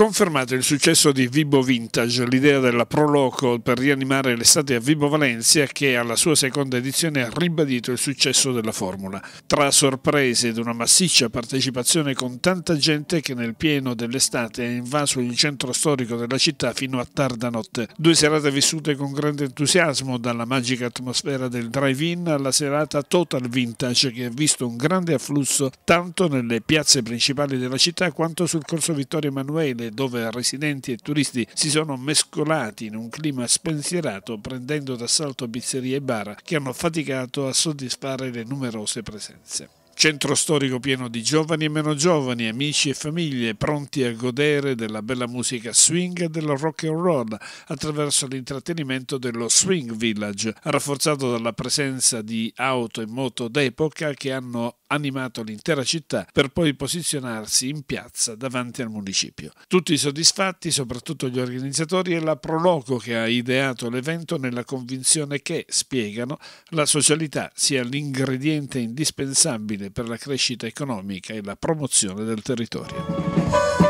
Confermato il successo di Vibo Vintage, l'idea della Proloco per rianimare l'estate a Vibo Valencia che alla sua seconda edizione ha ribadito il successo della formula. Tra sorprese ed una massiccia partecipazione con tanta gente che nel pieno dell'estate ha invaso il centro storico della città fino a tarda notte. Due serate vissute con grande entusiasmo, dalla magica atmosfera del drive-in alla serata Total Vintage che ha visto un grande afflusso tanto nelle piazze principali della città quanto sul corso Vittorio Emanuele dove residenti e turisti si sono mescolati in un clima spensierato prendendo d'assalto pizzerie e bar che hanno faticato a soddisfare le numerose presenze. Centro storico pieno di giovani e meno giovani, amici e famiglie pronti a godere della bella musica swing e del rock and roll attraverso l'intrattenimento dello Swing Village, rafforzato dalla presenza di auto e moto d'epoca che hanno animato l'intera città per poi posizionarsi in piazza davanti al municipio. Tutti soddisfatti, soprattutto gli organizzatori e la Proloco che ha ideato l'evento nella convinzione che, spiegano, la socialità sia l'ingrediente indispensabile per la crescita economica e la promozione del territorio.